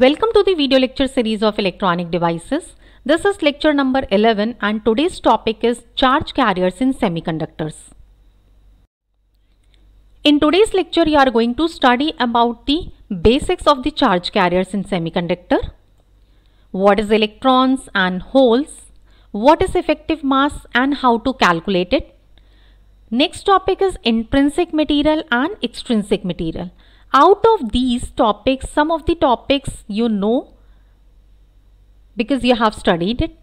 Welcome to the video lecture series of electronic devices. This is lecture number 11 and today's topic is charge carriers in semiconductors. In today's lecture you are going to study about the basics of the charge carriers in semiconductor. What is electrons and holes? What is effective mass and how to calculate it? Next topic is intrinsic material and extrinsic material out of these topics some of the topics you know because you have studied it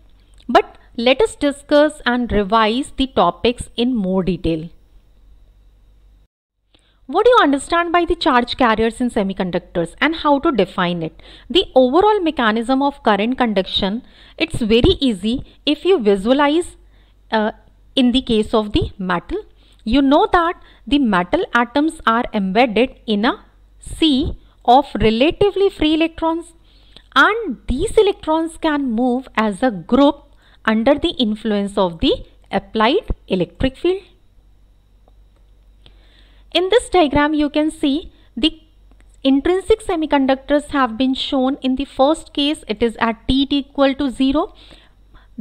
but let us discuss and revise the topics in more detail what do you understand by the charge carriers in semiconductors and how to define it? The overall mechanism of current conduction, it's very easy if you visualize uh, in the case of the metal. You know that the metal atoms are embedded in a C of relatively free electrons and these electrons can move as a group under the influence of the applied electric field. In this diagram you can see the intrinsic semiconductors have been shown in the first case it is at T equal to 0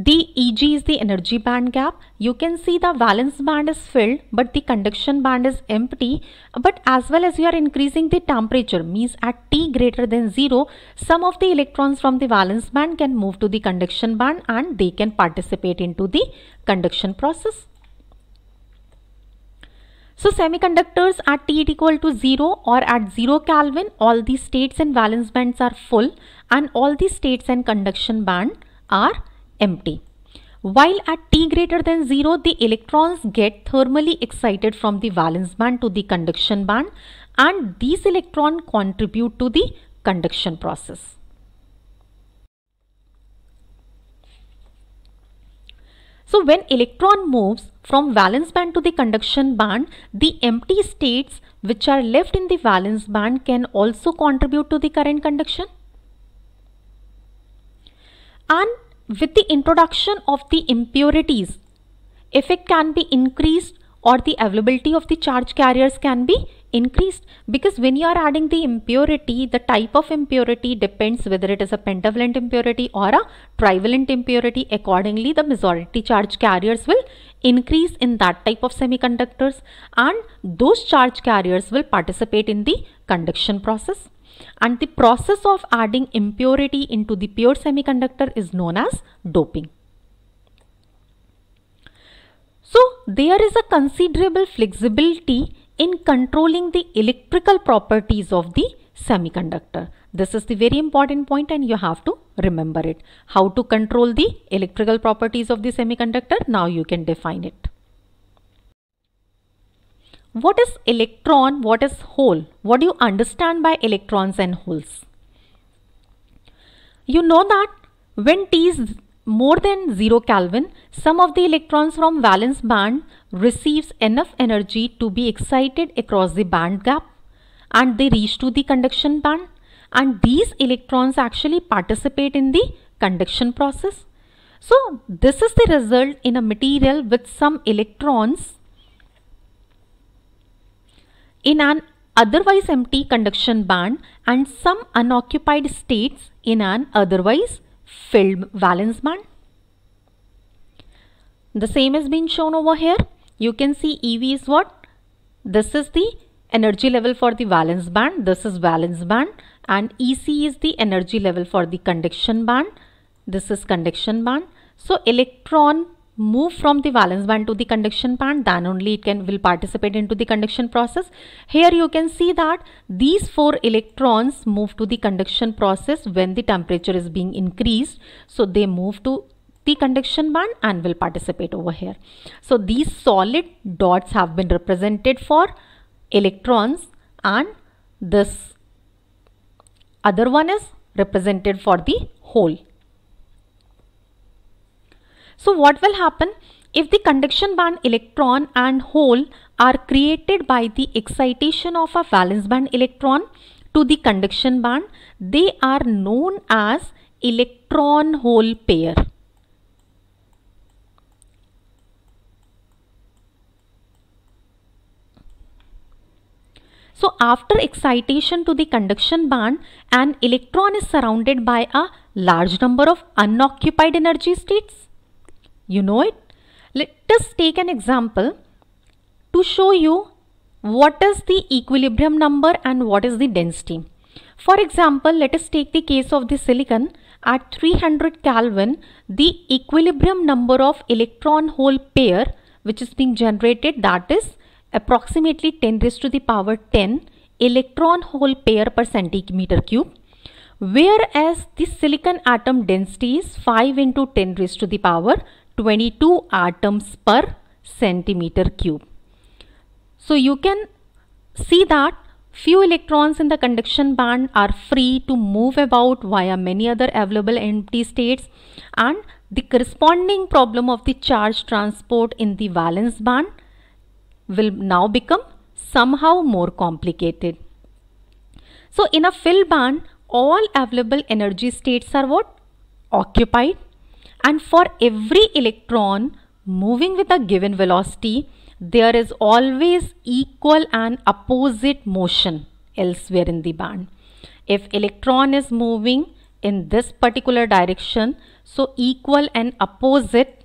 DEG is the energy band gap. You can see the valence band is filled but the conduction band is empty. But as well as you are increasing the temperature means at T greater than 0, some of the electrons from the valence band can move to the conduction band and they can participate into the conduction process. So semiconductors at T equal to 0 or at 0 Kelvin all the states and valence bands are full and all the states and conduction band are empty. While at T greater than 0, the electrons get thermally excited from the valence band to the conduction band and these electrons contribute to the conduction process. So when electron moves from valence band to the conduction band, the empty states which are left in the valence band can also contribute to the current conduction. And with the introduction of the impurities, effect can be increased or the availability of the charge carriers can be increased because when you are adding the impurity, the type of impurity depends whether it is a pentavalent impurity or a trivalent impurity. Accordingly, the majority charge carriers will increase in that type of semiconductors and those charge carriers will participate in the conduction process and the process of adding impurity into the pure semiconductor is known as doping. So there is a considerable flexibility in controlling the electrical properties of the semiconductor. This is the very important point and you have to remember it. How to control the electrical properties of the semiconductor? Now you can define it. What is electron? What is hole? What do you understand by electrons and holes? You know that when T is more than 0 Kelvin, some of the electrons from valence band receives enough energy to be excited across the band gap and they reach to the conduction band and these electrons actually participate in the conduction process. So this is the result in a material with some electrons in an otherwise empty conduction band and some unoccupied states in an otherwise filled valence band. The same has been shown over here. You can see EV is what? This is the energy level for the valence band. This is valence band and EC is the energy level for the conduction band. This is conduction band. So electron move from the valence band to the conduction band then only it can will participate into the conduction process here you can see that these four electrons move to the conduction process when the temperature is being increased so they move to the conduction band and will participate over here so these solid dots have been represented for electrons and this other one is represented for the hole so what will happen if the conduction band electron and hole are created by the excitation of a valence band electron to the conduction band, they are known as electron hole pair. So after excitation to the conduction band, an electron is surrounded by a large number of unoccupied energy states. You know it? Let us take an example to show you what is the equilibrium number and what is the density. For example, let us take the case of the silicon. At 300 Kelvin, the equilibrium number of electron hole pair which is being generated that is approximately 10 raised to the power 10 electron hole pair per centimeter cube whereas the silicon atom density is 5 into 10 raised to the power 22 atoms per centimeter cube. So you can see that few electrons in the conduction band are free to move about via many other available empty states and the corresponding problem of the charge transport in the valence band will now become somehow more complicated. So in a fill band all available energy states are what? Occupied and for every electron moving with a given velocity, there is always equal and opposite motion elsewhere in the band. If electron is moving in this particular direction, so equal and opposite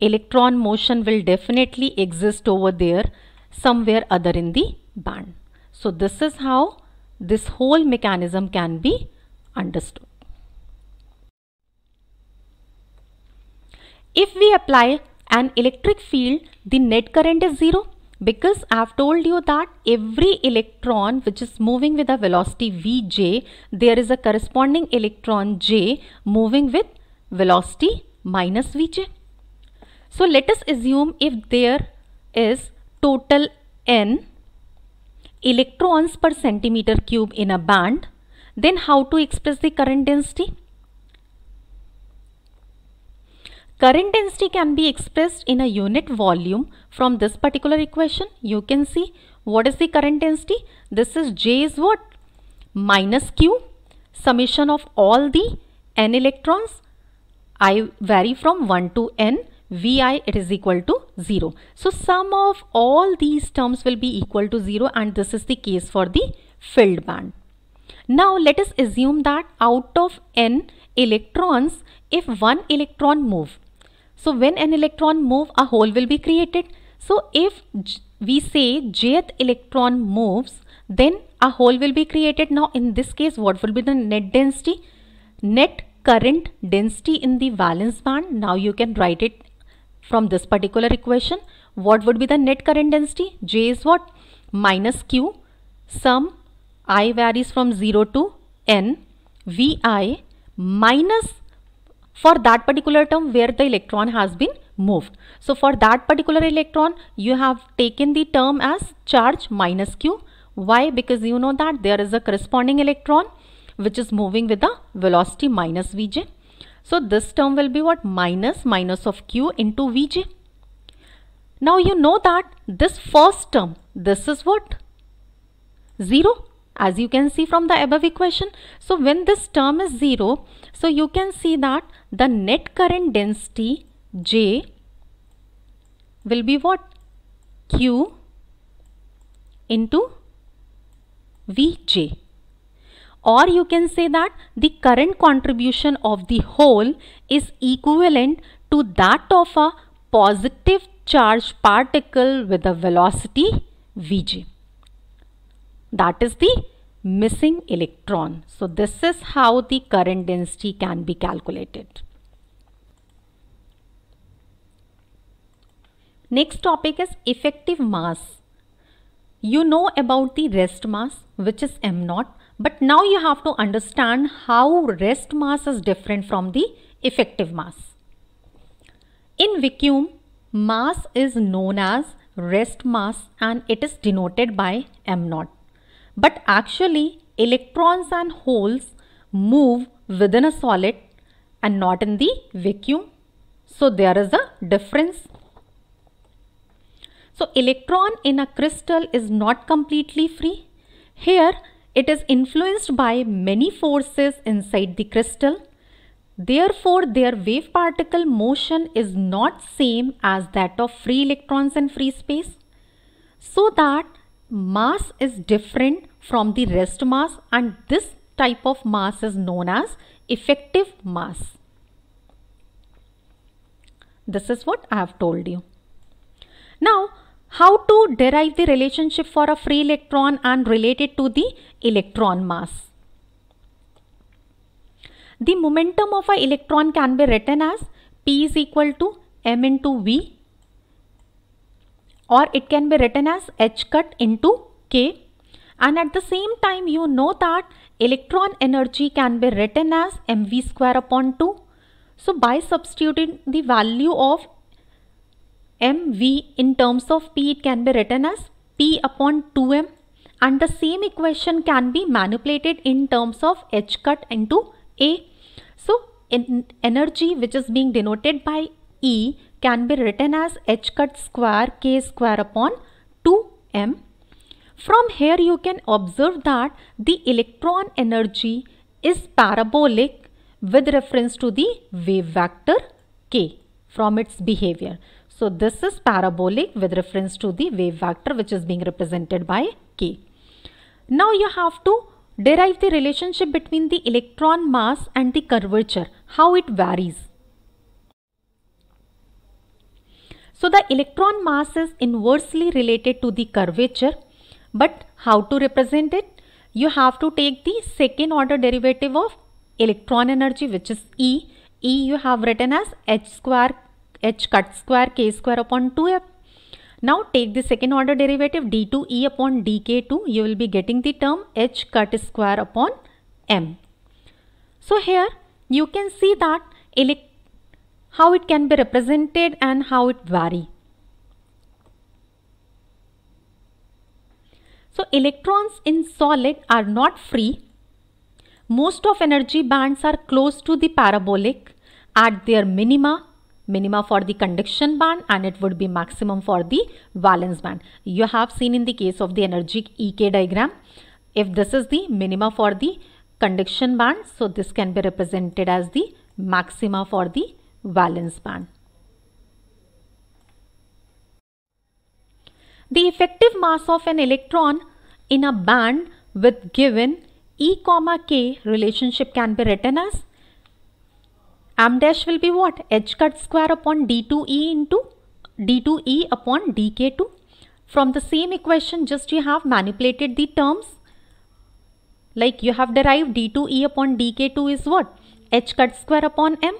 electron motion will definitely exist over there somewhere other in the band. So this is how this whole mechanism can be understood. If we apply an electric field, the net current is zero because I've told you that every electron which is moving with a velocity Vj, there is a corresponding electron J moving with velocity minus Vj. So let us assume if there is total N electrons per centimeter cube in a band, then how to express the current density? Current density can be expressed in a unit volume from this particular equation. You can see what is the current density? This is J is what? Minus Q, summation of all the N electrons. I vary from 1 to N. Vi it is equal to 0. So sum of all these terms will be equal to 0 and this is the case for the filled band. Now let us assume that out of N electrons, if one electron move, so when an electron move, a hole will be created. So if we say jth electron moves, then a hole will be created. Now in this case, what will be the net density? Net current density in the valence band. Now you can write it from this particular equation. What would be the net current density? J is what? Minus Q sum I varies from 0 to N VI minus for that particular term where the electron has been moved. So for that particular electron, you have taken the term as charge minus q. Why? Because you know that there is a corresponding electron which is moving with the velocity minus vj. So this term will be what? Minus minus of q into vj. Now you know that this first term, this is what? 0 as you can see from the above equation. So when this term is 0, so you can see that the net current density J will be what? Q into Vj or you can say that the current contribution of the whole is equivalent to that of a positive charge particle with a velocity Vj that is the missing electron. So this is how the current density can be calculated. Next topic is effective mass. You know about the rest mass which is m naught but now you have to understand how rest mass is different from the effective mass. In vacuum, mass is known as rest mass and it is denoted by m naught. But actually, electrons and holes move within a solid and not in the vacuum. So, there is a difference. So, electron in a crystal is not completely free. Here, it is influenced by many forces inside the crystal. Therefore, their wave particle motion is not same as that of free electrons in free space. So that mass is different from the rest mass and this type of mass is known as effective mass. This is what I have told you. Now, how to derive the relationship for a free electron and relate it to the electron mass? The momentum of an electron can be written as P is equal to m into v or it can be written as h cut into k and at the same time you know that electron energy can be written as mv square upon 2. So by substituting the value of mv in terms of p it can be written as p upon 2m and the same equation can be manipulated in terms of h cut into a. So energy which is being denoted by E can be written as h cut square k square upon 2m. From here you can observe that the electron energy is parabolic with reference to the wave vector k from its behavior. So this is parabolic with reference to the wave vector which is being represented by k. Now you have to derive the relationship between the electron mass and the curvature, how it varies. So the electron mass is inversely related to the curvature. But how to represent it? You have to take the second order derivative of electron energy which is E. E you have written as h square h cut square k square upon 2f. Now take the second order derivative d2e upon dk2. You will be getting the term h cut square upon m. So here you can see that electron how it can be represented and how it vary. So electrons in solid are not free. Most of energy bands are close to the parabolic at their minima, minima for the conduction band and it would be maximum for the valence band. You have seen in the case of the energy EK diagram, if this is the minima for the conduction band, so this can be represented as the maxima for the valence band. The effective mass of an electron in a band with given E, K relationship can be written as m dash will be what? h cut square upon d2e into d2e upon dk2. From the same equation just you have manipulated the terms like you have derived d2e upon dk2 is what? h cut square upon m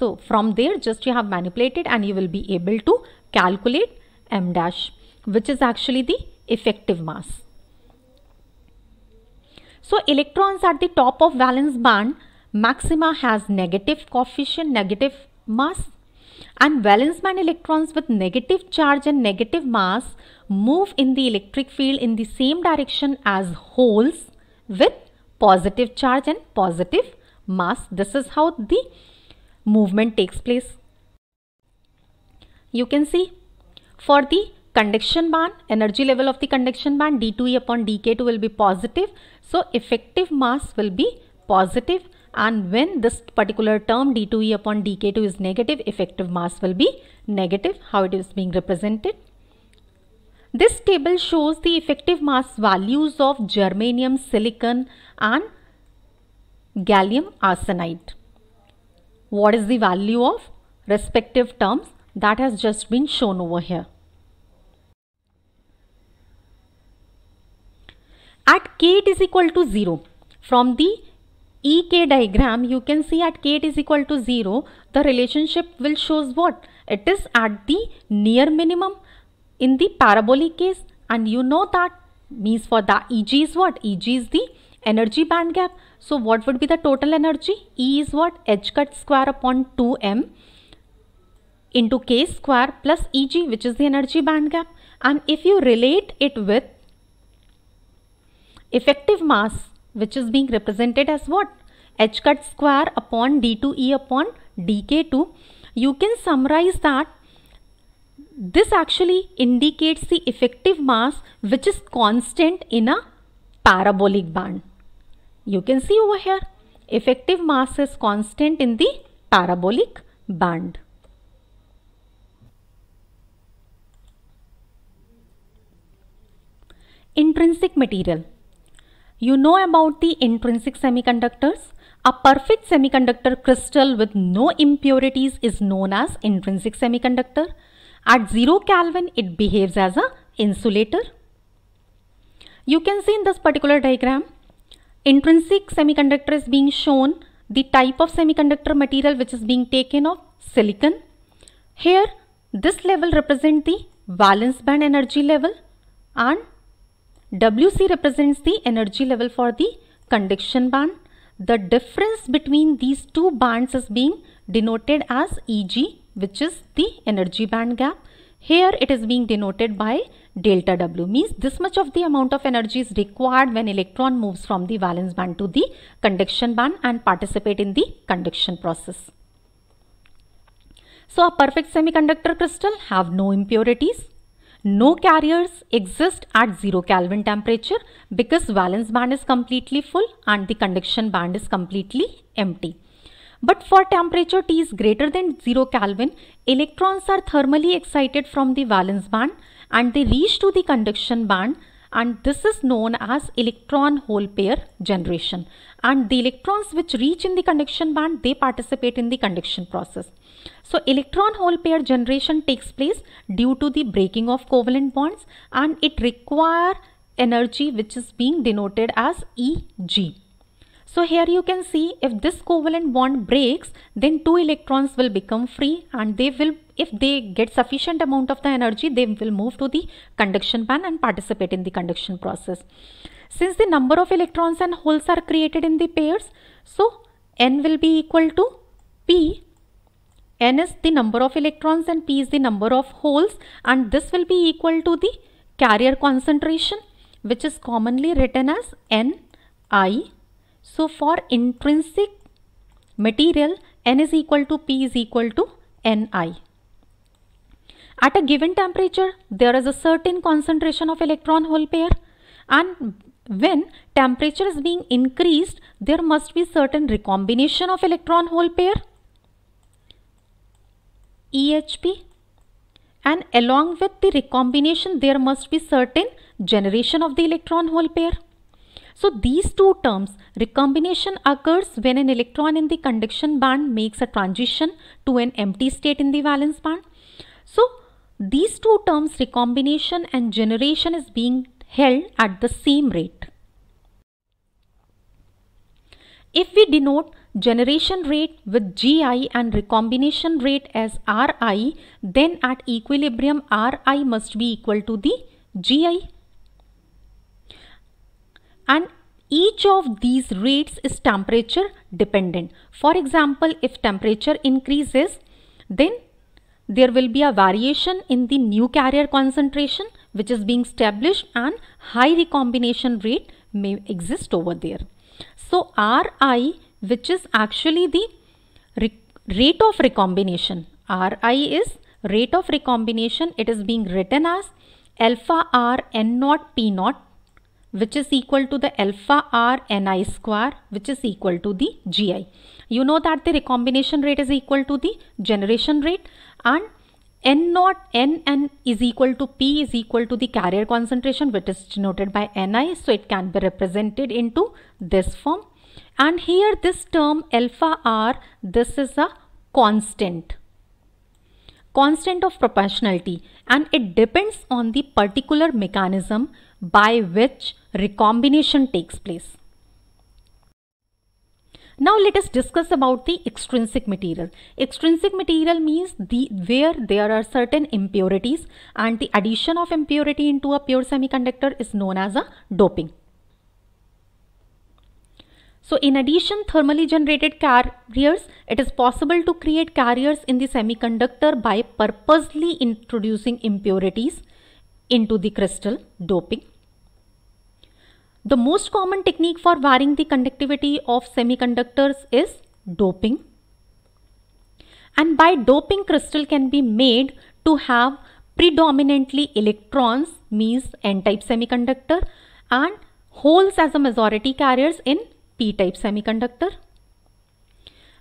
so from there just you have manipulated and you will be able to calculate m dash which is actually the effective mass. So electrons at the top of valence band maxima has negative coefficient negative mass and valence band electrons with negative charge and negative mass move in the electric field in the same direction as holes with positive charge and positive mass. This is how the movement takes place. You can see for the conduction band, energy level of the conduction band D2E upon DK2 will be positive. So effective mass will be positive and when this particular term D2E upon DK2 is negative, effective mass will be negative, how it is being represented. This table shows the effective mass values of germanium, silicon and gallium arsenide what is the value of respective terms that has just been shown over here. At k it is equal to 0, from the EK diagram you can see at k it is equal to 0 the relationship will shows what? It is at the near minimum in the parabolic case and you know that means for the EG is what? EG is the energy band gap. So what would be the total energy? E is what? H cut square upon 2m into k square plus Eg which is the energy band gap. And if you relate it with effective mass which is being represented as what? H cut square upon D2E upon DK2. You can summarize that this actually indicates the effective mass which is constant in a parabolic band. You can see over here, effective mass is constant in the parabolic band. Intrinsic material. You know about the intrinsic semiconductors. A perfect semiconductor crystal with no impurities is known as intrinsic semiconductor. At 0 Kelvin, it behaves as a insulator. You can see in this particular diagram, intrinsic semiconductor is being shown the type of semiconductor material which is being taken of silicon. Here this level represents the valence band energy level and WC represents the energy level for the conduction band. The difference between these two bands is being denoted as Eg which is the energy band gap here it is being denoted by delta W means this much of the amount of energy is required when electron moves from the valence band to the conduction band and participate in the conduction process. So a perfect semiconductor crystal have no impurities. No carriers exist at 0 Kelvin temperature because valence band is completely full and the conduction band is completely empty. But for temperature T is greater than 0 Kelvin, electrons are thermally excited from the valence band and they reach to the conduction band and this is known as electron hole pair generation and the electrons which reach in the conduction band they participate in the conduction process. So electron hole pair generation takes place due to the breaking of covalent bonds and it require energy which is being denoted as EG. So here you can see if this covalent bond breaks then two electrons will become free and they will if they get sufficient amount of the energy they will move to the conduction band and participate in the conduction process. Since the number of electrons and holes are created in the pairs so n will be equal to p n is the number of electrons and p is the number of holes and this will be equal to the carrier concentration which is commonly written as n i so for intrinsic material, N is equal to P is equal to Ni. At a given temperature, there is a certain concentration of electron hole pair and when temperature is being increased, there must be certain recombination of electron hole pair EHP and along with the recombination there must be certain generation of the electron hole pair. So these two terms, recombination occurs when an electron in the conduction band makes a transition to an empty state in the valence band. So these two terms recombination and generation is being held at the same rate. If we denote generation rate with Gi and recombination rate as Ri, then at equilibrium Ri must be equal to the Gi and each of these rates is temperature dependent. For example, if temperature increases, then there will be a variation in the new carrier concentration which is being established and high recombination rate may exist over there. So Ri which is actually the rate of recombination. Ri is rate of recombination. It is being written as alpha r n naught p naught which is equal to the alpha r ni square which is equal to the gi. You know that the recombination rate is equal to the generation rate and n naught n n is equal to p is equal to the carrier concentration which is denoted by ni so it can be represented into this form and here this term alpha r this is a constant constant of proportionality and it depends on the particular mechanism by which recombination takes place. Now let us discuss about the extrinsic material. Extrinsic material means the where there are certain impurities and the addition of impurity into a pure semiconductor is known as a doping. So in addition thermally generated carriers, it is possible to create carriers in the semiconductor by purposely introducing impurities into the crystal doping the most common technique for varying the conductivity of semiconductors is doping. And by doping crystal can be made to have predominantly electrons means n-type semiconductor and holes as a majority carriers in p-type semiconductor.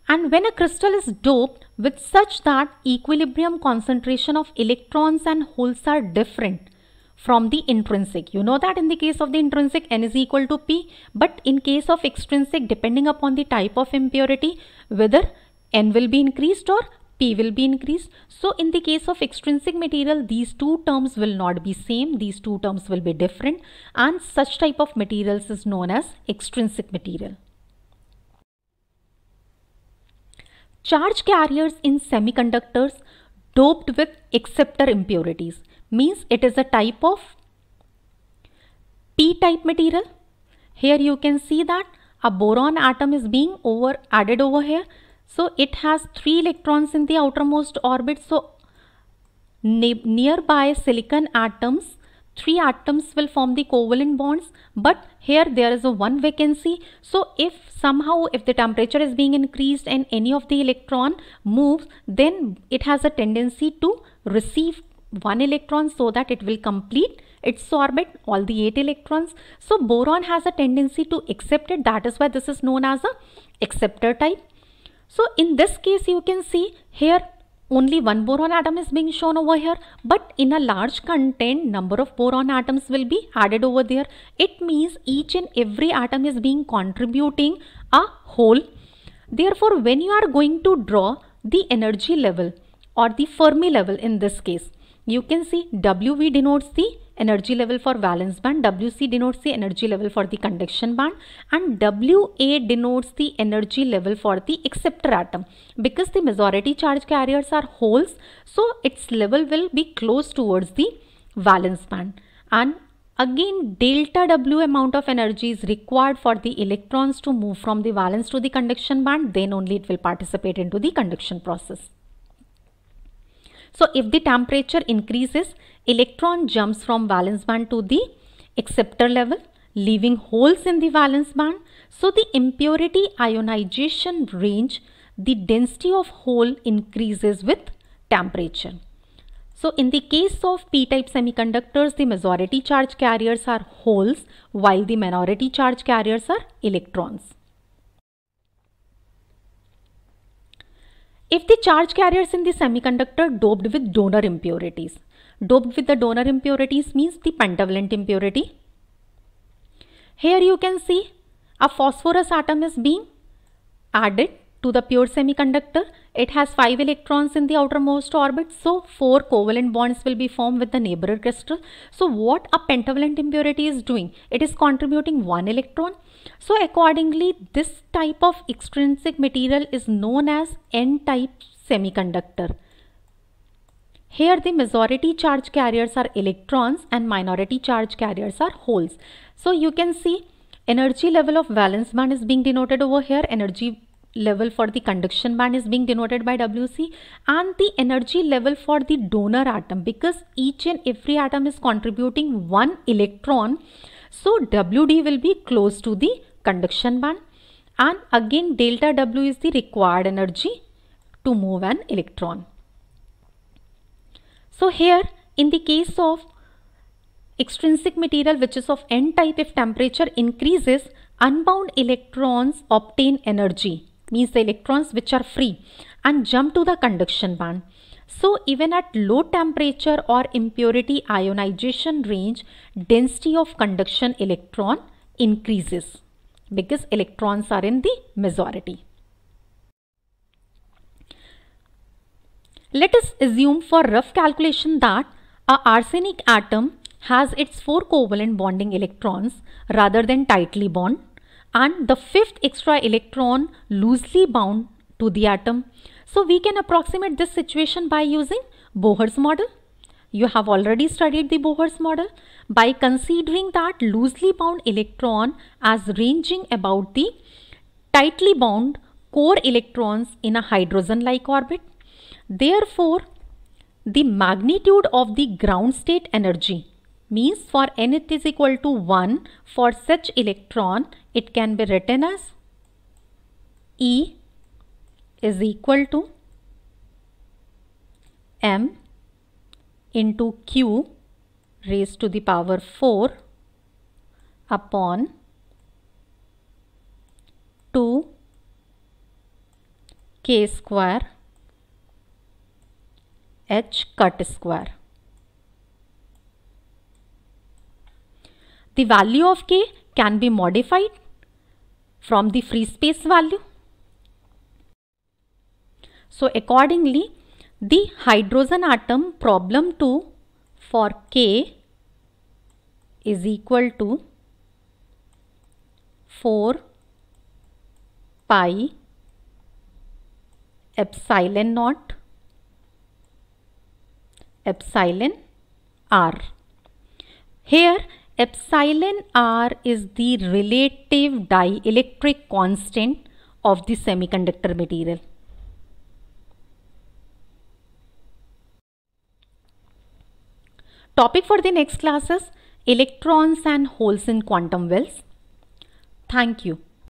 And when a crystal is doped with such that equilibrium concentration of electrons and holes are different, from the intrinsic. You know that in the case of the intrinsic n is equal to p but in case of extrinsic depending upon the type of impurity whether n will be increased or p will be increased. So in the case of extrinsic material these two terms will not be same these two terms will be different and such type of materials is known as extrinsic material. Charge carriers in semiconductors doped with acceptor impurities means it is a type of p-type material here you can see that a boron atom is being over added over here so it has three electrons in the outermost orbit so nearby silicon atoms three atoms will form the covalent bonds but here there is a one vacancy so if somehow if the temperature is being increased and any of the electron moves then it has a tendency to receive one electron so that it will complete its orbit all the 8 electrons. So boron has a tendency to accept it that is why this is known as a acceptor type. So in this case you can see here only one boron atom is being shown over here but in a large content number of boron atoms will be added over there. It means each and every atom is being contributing a whole. Therefore when you are going to draw the energy level or the Fermi level in this case you can see WV denotes the energy level for valence band, WC denotes the energy level for the conduction band and WA denotes the energy level for the acceptor atom. Because the majority charge carriers are holes, so its level will be close towards the valence band. And Again, delta W amount of energy is required for the electrons to move from the valence to the conduction band, then only it will participate into the conduction process. So if the temperature increases, electron jumps from valence band to the acceptor level, leaving holes in the valence band. So the impurity ionization range, the density of hole increases with temperature. So in the case of p-type semiconductors, the majority charge carriers are holes while the minority charge carriers are electrons. If the charge carriers in the semiconductor doped with donor impurities, doped with the donor impurities means the pentavalent impurity. Here you can see a phosphorus atom is being added to the pure semiconductor. It has 5 electrons in the outermost orbit, so 4 covalent bonds will be formed with the neighbor crystal. So what a pentavalent impurity is doing? It is contributing 1 electron. So accordingly, this type of extrinsic material is known as N-type semiconductor. Here the majority charge carriers are electrons and minority charge carriers are holes. So you can see energy level of valence band is being denoted over here energy level for the conduction band is being denoted by Wc and the energy level for the donor atom because each and every atom is contributing one electron. So Wd will be close to the conduction band and again delta W is the required energy to move an electron. So here in the case of extrinsic material which is of n type if temperature increases unbound electrons obtain energy means the electrons which are free and jump to the conduction band. So even at low temperature or impurity ionization range, density of conduction electron increases because electrons are in the majority. Let us assume for rough calculation that a arsenic atom has its four covalent bonding electrons rather than tightly bound and the fifth extra electron loosely bound to the atom. So we can approximate this situation by using Bohr's model. You have already studied the Bohr's model by considering that loosely bound electron as ranging about the tightly bound core electrons in a hydrogen-like orbit. Therefore, the magnitude of the ground state energy means for n it is equal to 1 for such electron it can be written as E is equal to m into q raised to the power 4 upon 2 k square h cut square. The value of k can be modified from the free space value. So accordingly, the hydrogen atom problem 2 for k is equal to 4 pi epsilon naught epsilon r. Here Epsilon r is the relative dielectric constant of the semiconductor material. Topic for the next classes electrons and holes in quantum wells. Thank you.